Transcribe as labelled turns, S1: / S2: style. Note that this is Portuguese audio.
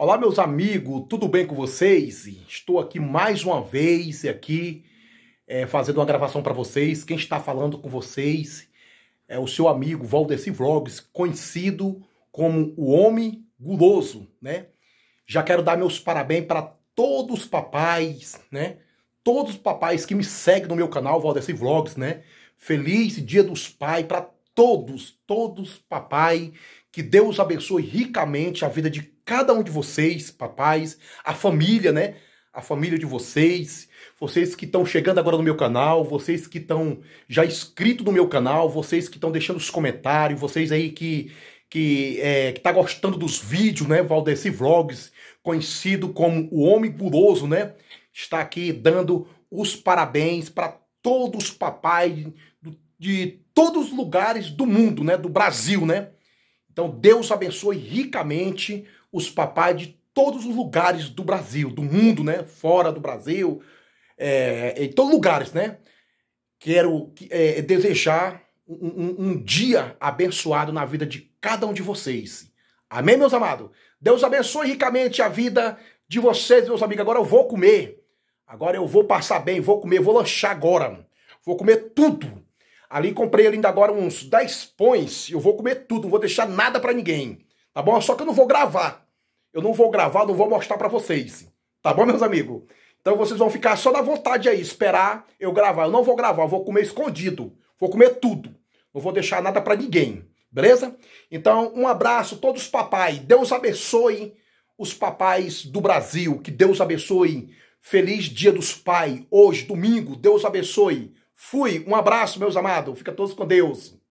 S1: Olá, meus amigos, tudo bem com vocês? Estou aqui mais uma vez aqui é, fazendo uma gravação para vocês. Quem está falando com vocês é o seu amigo Valdeci Vlogs, conhecido como o Homem Guloso, né? Já quero dar meus parabéns para todos os papais, né? Todos os papais que me seguem no meu canal Valdeci Vlogs, né? Feliz Dia dos Pais para todos, todos, papai. Que Deus abençoe ricamente a vida de cada um de vocês, papais, a família, né? A família de vocês, vocês que estão chegando agora no meu canal, vocês que estão já inscritos no meu canal, vocês que estão deixando os comentários, vocês aí que que é, está gostando dos vídeos, né? Valdeci Vlogs, conhecido como o Homem Puroso, né? Está aqui dando os parabéns para todos os papais de todos os lugares do mundo, né? Do Brasil, né? Então Deus abençoe ricamente os papais de todos os lugares do Brasil, do mundo, né? Fora do Brasil, é, em todos os lugares, né? Quero é, desejar um, um, um dia abençoado na vida de cada um de vocês. Amém, meus amados? Deus abençoe ricamente a vida de vocês, meus amigos. Agora eu vou comer. Agora eu vou passar bem, vou comer, vou lanchar agora. Vou comer tudo. Ali comprei ainda agora uns 10 pães. Eu vou comer tudo, não vou deixar nada para ninguém. Tá bom? Só que eu não vou gravar. Eu não vou gravar, não vou mostrar para vocês. Tá bom, meus amigos? Então vocês vão ficar só na vontade aí, esperar eu gravar. Eu não vou gravar, eu vou comer escondido. Vou comer tudo. Não vou deixar nada para ninguém. Beleza? Então, um abraço a todos os papais. Deus abençoe os papais do Brasil. Que Deus abençoe. Feliz Dia dos Pais. Hoje, domingo, Deus abençoe. Fui, um abraço, meus amados. Fica todos com Deus.